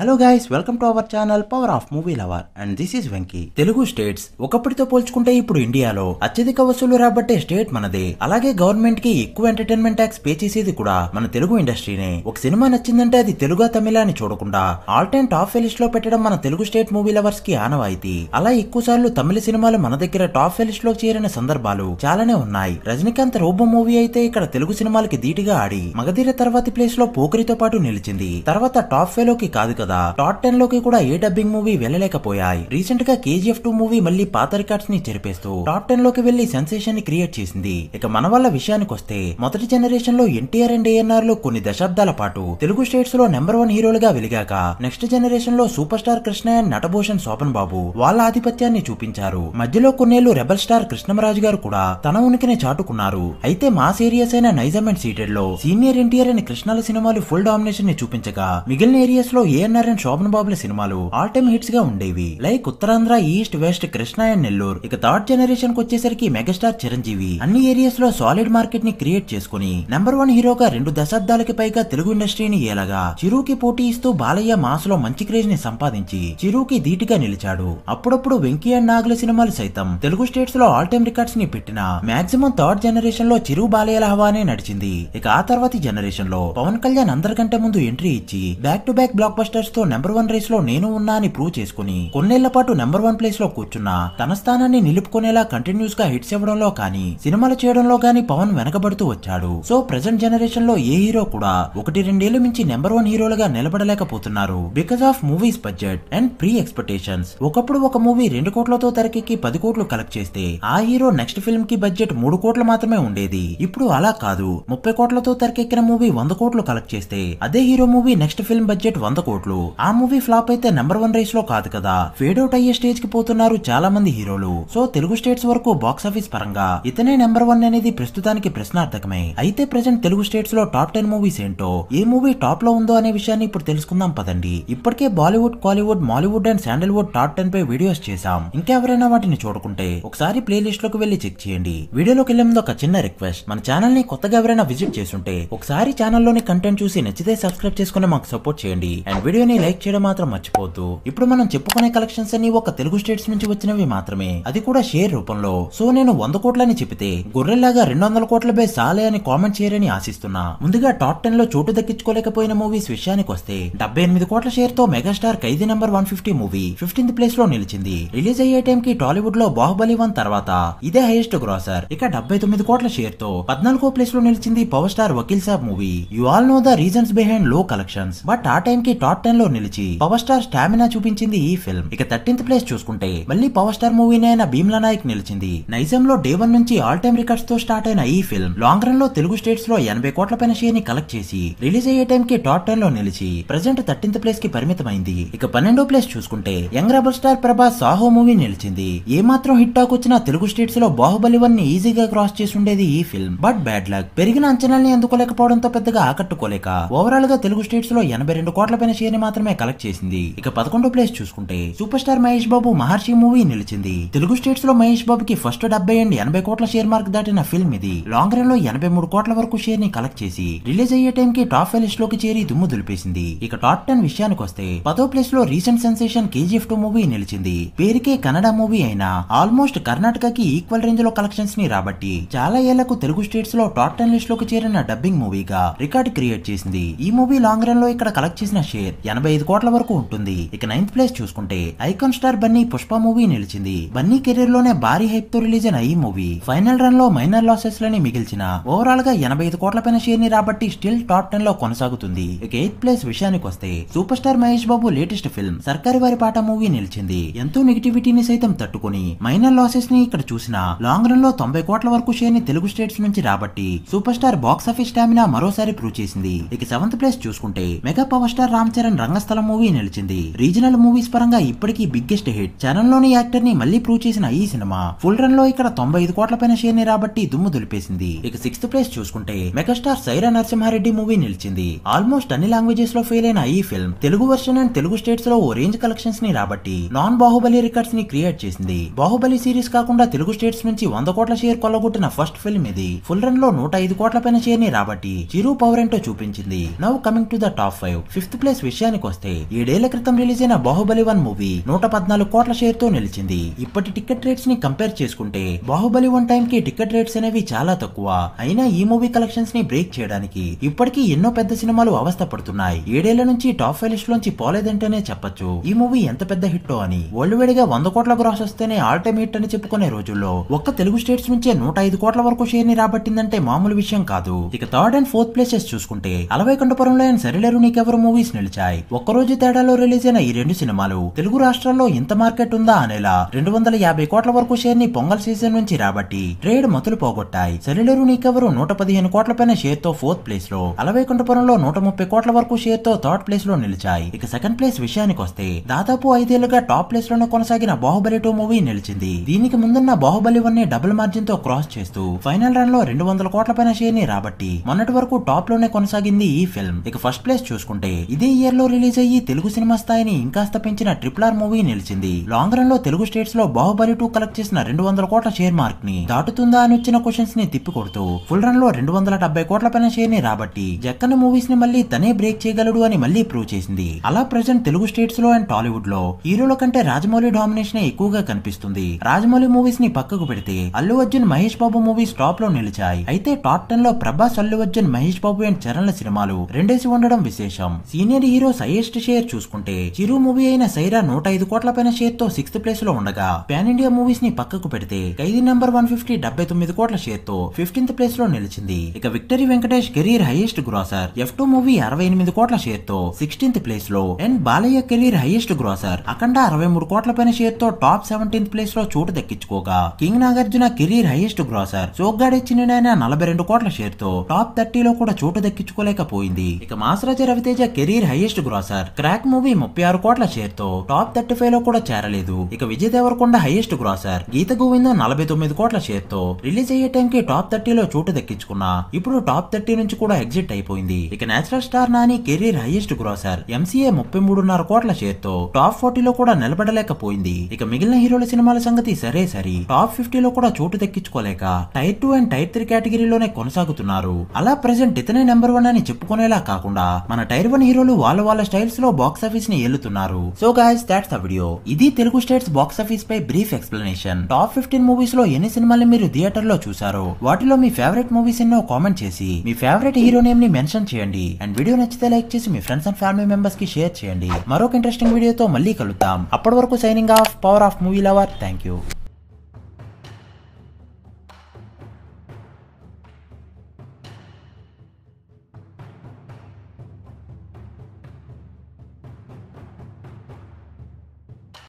hello guys welcome to our channel power of movie lover and this is Venky Telugu states ఒకప్పటితో పోల్చుకుంటే ఇప్పుడు ఇండియాలో అత్యధిక వసూలు రాబట్టే స్టేట్ మనది అలాగే గవర్నమెంట్ కి ఎక్కువ ఎంటర్టైన్మెంట్ ట్యాక్స్ పే చేసేది కూడా మన తెలుగు ఇండస్ట్రీనే ఒక సినిమా నచ్చిందంటే అది తెలుగు తమిళ అని చూడకుండా ఆల్ టైమ్ టాప్ ఫెలిస్ట్ లో పెట్టడం మన తెలుగు స్టేట్ మూవీ లవర్స్ కి ఆనవాయితీ అలా ఎక్కువ సార్లు తమిళ సినిమాలు మన దగ్గర టాప్ ఫెలిస్ట్ లో చేరిన సందర్భాలు చాలానే ఉన్నాయి రజనీకాంత్ రోబో మూవీ అయితే ఇక్కడ తెలుగు సినిమాలకి ధీటిగా ఆడి మగధీర తర్వాతి ప్లేస్ లో పోకరితో పాటు నిలిచింది తర్వాత టాప్ కి కాదు కదా కదా టాప్ టెన్ లోకి కూడా ఏ డబ్బింగ్ మూవీ వెళ్ళలేకపోయాయి రీసెంట్ గా కేజీఎఫ్ టూ మూవీ మళ్ళీ పాత రికార్డ్స్ ని చెరిపేస్తూ టాప్ టెన్ లోకి వెళ్లి సెన్సేషన్ ని క్రియేట్ చేసింది ఇక మన వల్ల విషయానికి వస్తే మొదటి జనరేషన్ లో ఎన్టీఆర్ అండ్ ఏఎన్ఆర్ లో కొన్ని దశాబ్దాల పాటు తెలుగు స్టేట్స్ లో నెంబర్ వన్ హీరోలుగా వెలిగాక నెక్స్ట్ జనరేషన్ లో super star Krishna and Natabhushan Sobhan Babu వాళ్ళ ఆధిపత్యాన్ని చూపించారు మధ్యలో కొన్నేళ్లు రెబల్ స్టార్ కృష్ణమరాజు గారు కూడా తన ఉనికిని చాటుకున్నారు అయితే మా సీరియస్ అయిన నైజమ్ అండ్ సీటెడ్ లో సీనియర్ ఎన్టీఆర్ అండ్ కృష్ణాల సినిమాలు ఫుల్ డామినేషన్ ని చూపించగా మిగిలిన ఏరియాస్ లో ఏఎన్ఆర్ సత్యనారాయణ శోభన్ బాబుల సినిమాలు ఆల్ టైమ్ హిట్స్ గా ఉండేవి like Uttarandhra east west Krishna and Nellore ఇక థర్డ్ జనరేషన్ కు వచ్చేసరికి మెగాస్టార్ చిరంజీవి అన్ని ఏరియాస్ లో సాలిడ్ మార్కెట్ ని క్రియేట్ చేసుకుని నెంబర్ వన్ హీరోగా రెండు దశాబ్దాలకి పైగా తెలుగు ఇండస్ట్రీని ఏలగా చిరుకి పోటీ ఇస్తూ బాలయ్య మాస్ లో మంచి క్రేజ్ ని సంపాదించి చిరుకి ధీటిగా నిలిచాడు అప్పుడప్పుడు వెంకీ అండ్ నాగుల సినిమాలు సైతం తెలుగు స్టేట్స్ లో ఆల్ టైమ్ రికార్డ్స్ ని పెట్టిన మాక్సిమం థర్డ్ జనరేషన్ లో చిరు బాలయ్యల హవానే నడిచింది ఇక ఆ తర్వాతి జనరేషన్ లో పవన్ కళ్యాణ్ అందరికంటే ముందు ఎంట్రీ ఇచ్చి back to back blockbusters తో నెంబర్ వన్ రేస్ లో నేను ఉన్నా అని ప్రూవ్ చేసుకుని కొన్నేళ్ల పాటు నెంబర్ వన్ ప్లేస్ లో కూర్చున్న తన స్థానాన్ని నిలుపుకునేలా కంటిన్యూస్ గా హిట్స్ ఇవ్వడంలో కానీ సినిమాలు చేయడంలో కానీ పవన్ వెనకబడుతూ వచ్చాడు సో ప్రజెంట్ జనరేషన్ లో ఏ హీరో కూడా ఒకటి రెండేళ్లు మించి నెంబర్ వన్ హీరోలుగా నిలబడలేకపోతున్నారు because of movies budget and pre expectations ఒకప్పుడు ఒక మూవీ రెండు కోట్లతో తెరకెక్కి పది కోట్లు కలెక్ట్ చేస్తే ఆ హీరో నెక్స్ట్ ఫిల్మ్ కి బడ్జెట్ మూడు కోట్లు మాత్రమే ఉండేది ఇప్పుడు అలా కాదు ముప్పై కోట్లతో తెరకెక్కిన మూవీ వంద కోట్లు కలెక్ట్ చేస్తే అదే hero movie next film budget వంద కోట్లు ఆ మూవీ ఫ్లాప్ అయితే నెంబర్ వన్ రేస్ లో కాదు కదా ఫేడ్ అవుట్ అయ్యే స్టేజ్ కి పోతున్నారు చాలా మంది హీరోలు సో తెలుగు స్టేట్స్ వరకు బాక్స్ ఆఫీస్ పరంగా ఇతనే నెంబర్ వన్ అనేది ప్రస్తుతానికి ప్రశ్నార్థకమే అయితే ప్రజెంట్ తెలుగు స్టేట్స్ లో టాప్ టెన్ మూవీస్ ఏంటో ఏ మూవీ టాప్ లో ఉందో అనే విషయాన్ని ఇప్పుడు తెలుసుకుందాం పదండి ఇప్పటికే Bollywood Kollywood Mollywood and Sandalwood top ten పై వీడియోస్ చేశాం ఇంకెవరైనా వాటిని చూడకుంటే ఒకసారి ప్లేలిస్ట్ లోకి వెళ్లి చెక్ చేయండి వీడియోలోకి వెళ్లే ముందు ఒక చిన్న రిక్వెస్ట్ మన ఛానల్ ని కొత్తగా ఎవరైనా విజిట్ చేస్తుంటే ఒకసారి ఛానల్లోని కంటెంట్ చూసి నచ్చితే సబ్స్క్రైబ్ చేసుకుని మాకు సపోర్ట్ చేయండి అండ్ వీడియో వీడియోని లైక్ చేయడం మాత్రం మర్చిపోద్దు ఇప్పుడు మనం చెప్పుకునే కలెక్షన్స్ అన్ని ఒక తెలుగు స్టేట్స్ నుంచి వచ్చినవి మాత్రమే అది కూడా షేర్ రూపంలో సో నేను వంద కోట్లని చెబితే గొర్రెల్లాగా రెండు వందల కోట్ల బై సాలే అని కామెంట్ చేయరని ఆశిస్తున్నా ముందుగా టాప్ టెన్ లో చోటు దక్కించుకోలేకపోయిన మూవీస్ విషయానికి వస్తే డెబ్బై ఎనిమిది కోట్ల షేర్ తో megastar Khaidi number one fifty movie fifteenth place లో నిలిచింది రిలీజ్ అయ్యే టైం కి టాలీవుడ్ లో బాహుబలి వన్ తర్వాత ఇదే హైయెస్ట్ గ్రాసర్ ఇక డెబ్బై తొమ్మిది కోట్ల షేర్ తో పద్నాలుగో ప్లేస్ లో నిలిచింది power star Vakeel Saab movie you all know the reasons behind లో కలెక్షన్స్ బట్ ఆ టైం కి టాప్ లో నిలిచి పవర్ స్టార్ స్టామినా చూపించింది ఈ ఫిల్మ్ ఇక థర్టీన్త్ ప్లేస్ చూసుకుంటే మళ్ళీ పవర్ స్టార్ మూవీనే అయిన భీమ్లా నాయక్ నిలిచింది నైజంలో డే వన్ నుంచి ఆల్ టైమ్ రికార్డ్స్ తో స్టార్ట్ అయిన ఈ ఫిల్మ్ లాంగ్ రన్ లో తెలుగు స్టేట్స్ లో ఎనభై కోట్ల పైన షేర్ ని కలెక్ట్ చేసి రిలీజ్ అయ్యే టైం కి టాప్ టెన్ లో నిలిచి ప్రజెంట్ థర్టీన్త్ ప్లేస్ కి పరిమితమైంది ఇక పన్నెండో ప్లేస్ చూసుకుంటే young rebel star Prabhas Saaho movie నిలిచింది ఏ మాత్రం హిట్ టాక్ వచ్చినా తెలుగు స్టేట్స్ లో బాహుబలి వన్ ని ఈజీగా క్రాస్ చేసి ఉండేది ఈ ఫిల్మ్ బట్ బ్యాడ్ లక్ పెరిగిన అంచనాల్ని అందుకోలేకపోవడంతో పెద్దగా ఆకట్టుకోలేక ఓవరాల్ గా తెలుగు స్టేట్స్ లో ఎనభై రెండు కోట్ల పైన షేర్ ని మాత్రమే కలెక్ట్ చేసింది ఇక పదకొండో ప్లేస్ చూసుకుంటే super star Mahesh Babu Maharshi movie నిలిచింది తెలుగు స్టేట్స్ లో మహేష్ బాబుకి ఫస్ట్ డెబ్బై అండ్ ఎనభై కోట్ల షేర్ మార్క్ దాటిన ఫిల్మ్ ఇది లాంగ్ రన్ లో ఎనభై మూడు కోట్ల వరకు షేర్ ని కలెక్ట్ చేసి రిలీజ్ అయ్యే టైం కి టాప్ ఫైవ్ లిస్ట్ లోకి చేరి దుమ్ము దులిపేసింది ఇక టాప్ టెన్ విషయానికి వస్తే పదో ప్లేస్ లో recent sensation KGF two movie నిలిచింది పేరుకే కన్నడ మూవీ అయినా ఆల్మోస్ట్ కర్ణాటకకి ఈక్వల్ రేంజ్ లో కలెక్షన్స్ ని రాబట్టి చాలా ఏళ్లకు తెలుగు స్టేట్స్ లో టాప్ టెన్ లిస్ట్ లోకి చేరిన డబ్బింగ్ మూవీగా రికార్డ్ క్రియేట్ చేసింది ఈ మూవీ లాంగ్ రన్ లో ఇక్కడ కలెక్ట్ చేసిన షేర్ ఎనభై ఐదు కోట్ల వరకు ఉంటుంది ఇక నైన్త్ ప్లేస్ చూసుకుంటే icon star Bunny Pushpa movie నిలిచింది బన్నీ కెరీర్ లోనే భారీ హైప్ తో రిలీజ్ అయిన ఈ మూవీ ఫైనల్ రన్ లో మైనర్ లాసెస్ లని మిగిల్చిన ఓవరాల్ గా ఎనభై ఐదు కోట్ల పైన షేర్ ని రాబట్టి స్టిల్ టాప్ టెన్ లో కొనసాగుతుంది ఇక ఎయిత్ ప్లేస్ విషయానికి వస్తే super star Mahesh Babu latest film Sarkaru Vaari Paata movie నిలిచింది ఎంతో నెగిటివిటీని సైతం తట్టుకుని మైనర్ లాసెస్ ని ఇక్కడ చూసిన లాంగ్ రన్ లో తొంభై కోట్ల వరకు షేర్ ని తెలుగు స్టేట్స్ నుంచి రాబట్టి super star box office stamina మరోసారి ప్రూవ్ చేసింది ఇక సెవెంత్ ప్లేస్ చూసుకుంటే mega power star Ram Charan Rangasthalam movie నిలిచింది రీజనల్ మూవీస్ పరంగా ఇప్పటికీ బిగ్గెస్ట్ హిట్ లోని యాక్టర్ ని మళ్లీ ప్రూవ్ చేసిన ఈ సినిమా ఫుల్ రన్ లో ఇక్కడ తొంభై ఐదు కోట్ల పైన షేర్ ని రాబట్టి దుమ్ము దులిపేసింది ఇక సిక్స్త్ ప్లేస్ చూసుకుంటే మెగాస్టార్ సైరా నరసింహారెడ్డి మూవీ నిలిచింది ఆల్మోస్ట్ అన్ని లాంగ్వేజెస్ లో ఫెయిల్ అయిన ఈ film Telugu version and Telugu states లో ఓ రేంజ్ కలెక్షన్స్ ని రాబట్టి నాన్ బాహుబలి రికార్డ్స్ ని క్రియేట్ చేసింది బాహుబలి సిరీస్ కాకుండా తెలుగు స్టేట్స్ నుంచి వంద కోట్ల షేర్ కొల్లగొట్టిన ఫస్ట్ ఫిల్మ్ ఇది ఫుల్ రన్ లో నూట ఐదు కోట్ల పైన షేర్ ని రాబట్టి చిరు పవర్ ఏంటో చూపించింది now coming to the top five fifth place విషయానికి విషయానికి వస్తే ఏడేళ్ల క్రితం రిలీజ్ అయిన బాహుబలి వన్ మూవీ నూట పద్నాలుగు కోట్ల షేర్ తో నిలిచింది ఇప్పటి టికెట్ రేట్స్ ని కంపేర్ చేసుకుంటే బాహుబలి వన్ టైం కి టికెట్ రేట్స్ అనేవి చాలా తక్కువ అయినా ఈ మూవీ కలెక్షన్స్ ని బ్రేక్ చేయడానికి ఇప్పటికీ ఎన్నో పెద్ద సినిమాలు అవస్థ పడుతున్నాయి ఏడేళ్ల నుంచి టాప్ ఫైవ్ లిస్ట్ లోంచి పోలేదంటేనే చెప్పొచ్చు ఈ మూవీ ఎంత పెద్ద హిట్టో అని వరల్డ్ వైడ్ గా వంద కోట్ల గ్రాస్ వస్తేనే ఆల్ టైమ్ హిట్ అని చెప్పుకునే రోజుల్లో ఒక్క తెలుగు స్టేట్స్ నుంచే నూట ఐదు కోట్ల వరకు షేర్ ని రాబట్టిందంటే మామూలు విషయం కాదు ఇక థర్డ్ అండ్ ఫోర్త్ ప్లేసెస్ చూసుకుంటే అలవై కొండపురంలో సరిలేరు నీకెవరు మూవీస్ నిలిచాయి చేశాయి ఒక్కరోజు తేడాలో రిలీజ్ అయిన ఈ రెండు సినిమాలు తెలుగు రాష్ట్రాల్లో ఇంత మార్కెట్ ఉందా అనేలా రెండు వందల యాభై కోట్ల వరకు షేర్ ని పొంగల్ సీజన్ నుంచి రాబట్టి ట్రేడ్ మతులు పోగొట్టాయి సెల్యులరు నీకెవరు నూట పదిహేను కోట్ల పైన షేర్ తో ఫోర్త్ ప్లేస్ లో అలవైకుంఠపురంలో నూట ముప్పై కోట్ల వరకు షేర్ తో థర్డ్ ప్లేస్ లో నిలిచాయి ఇక సెకండ్ ప్లేస్ విషయానికి వస్తే దాదాపు ఐదేళ్లుగా టాప్ ప్లేస్ లోనే కొనసాగిన బాహుబలి టూ మూవీ నిలిచింది దీనికి ముందున్న బాహుబలి వన్ ని డబుల్ మార్జిన్ తో క్రాస్ చేస్తూ ఫైనల్ రన్ లో రెండు వందల కోట్ల పైన షేర్ ని రాబట్టి మొన్నటి వరకు టాప్ లోనే కొనసాగింది ఈ ఫిల్మ్ ఇక ఫస్ట్ ప్లేస్ చూసుకుంటే ఇదే ఇయర్ లో రిలీజ్ అయ్యి తెలుగు సినిమా స్థాయిని ఇంకాస్త పెంచిన ట్రిపుల్ ఆర్ మూవీ నిలిచింది లాంగ్ రన్ లో తెలుగు స్టేట్స్ లో బాహుబలి టూ కలెక్ట్ చేసిన రెండు వందల కోట్ల షేర్ మార్క్ ని దాటుతుందా అని వచ్చిన క్వశ్చన్స్ ని తిప్పికొడుతూ ఫుల్ రన్ లో రెండు వందల డెబ్బై కోట్ల పైన షేర్ ని రాబట్టి జక్కన్న మూవీస్ ని మళ్ళీ తనే బ్రేక్ చేయగలడు అని మళ్ళీ ప్రూవ్ చేసింది అలా ప్రజెంట్ తెలుగు స్టేట్స్ లో అండ్ టాలీవుడ్ లో హీరోల కంటే రాజమౌళి డామినేషన్ ఎక్కువగా కనిపిస్తుంది రాజమౌళి మూవీస్ ని పక్కకు పెడితే అల్లు అర్జున్ మహేష్ బాబు మూవీస్ టాప్ లో నిలిచాయి అయితే టాప్ టెన్ లో ప్రభాస్ అల్లు అర్జున్ మహేష్ బాబు అండ్ చరణ్ల సినిమాలు రెండేసి ఉండడం విశేషం senior heroes users highest share చూసుకుంటే చిరు మూవీ అయిన సైరా నూట ఐదు కోట్ల పైన షేర్ తో సిక్స్త్ ప్లేస్ లో ఉండగా పాన్ ఇండియా మూవీస్ ని పక్కకు పెడితే ఖైదీ నంబర్ వన్ ఫిఫ్టీ డెబ్బై తొమ్మిది కోట్ల షేర్ తో ఫిఫ్టీన్త్ ప్లేస్ లో నిలిచింది ఇక victory Venkatesh career highest grosser F two movie అరవై ఎనిమిది కోట్ల షేర్ తో సిక్స్టీన్త్ ప్లేస్ లో and Balayya career highest grosser Akhanda అరవై మూడు కోట్ల పైన షేర్ తో టాప్ సెవెంటీన్త్ ప్లేస్ లో చోటు దక్కించుకోగా king Nagarjuna career highest grosser Soggade Chinni నలభై రెండు కోట్ల షేర్ తో టాప్ థర్టీలో కూడా చోటు దక్కించుకోలేకపోయింది ఇక మాసరాజ Raviteja career highest biggest grosser crack movie ముప్పై ఆరు కోట్ల షేర్ తో టాప్ థర్టీ ఫైవ్ లో కూడా చేరలేదు ఇక విజయ్ దేవరకొండ హైయెస్ట్ గ్రాసర్ గీత గోవిందం నలభై తొమ్మిది కోట్ల షేర్ తో రిలీజ్ అయ్యే టైం కి టాప్ థర్టీలో చోటు దక్కించుకున్న ఇప్పుడు టాప్ థర్టీ నుంచి కూడా ఎగ్జిట్ అయిపోయింది ఇక natural star Nani career highest grosser MCA ముప్పై మూడున్నర కోట్ల షేర్ తో టాప్ ఫార్టీలో కూడా నిలబడలేకపోయింది ఇక మిగిలిన హీరోల సినిమాల సంగతి సరే సరి టాప్ ఫిఫ్టీలో కూడా చోటు దక్కించుకోలేక tier two and tier three కేటగిరీలోనే కొనసాగుతున్నారు అలా ప్రెసెంట్ ఇతనే నెంబర్ వన్ అని చెప్పుకునేలా కాకుండా మన టైర్ వన్ హీరోలు వాళ్ళ వాళ్ళ స్టైల్స్ లో బాక్స్ ఆఫీస్ ని ఎల్లుతున్నారు so guys that's the video ఇది తెలుగు స్టేట్స్ బాక్స్ ఆఫీస్ పై brief explanation top fifteen movies లో ఎన్ని సినిమాలు మీరు థియేటర్ లో చూసారు వాటిలో మీ ఫేవరెట్ మూవీస్ ఎన్నో కామెంట్ చేసి మీ ఫేవరెట్ హీరో నేమ్ ని మెన్షన్ చేయండి అండ్ వీడియో నచ్చితే లైక్ చేసి మీ ఫ్రెండ్స్ అండ్ ఫ్యామిలీ మెంబర్స్ కి షేర్ చేయండి మరొక ఇంట్రెస్టింగ్ వీడియోతో మళ్ళీ కలుద్దాం అప్పటి వరకు signing off power of movie lover thank you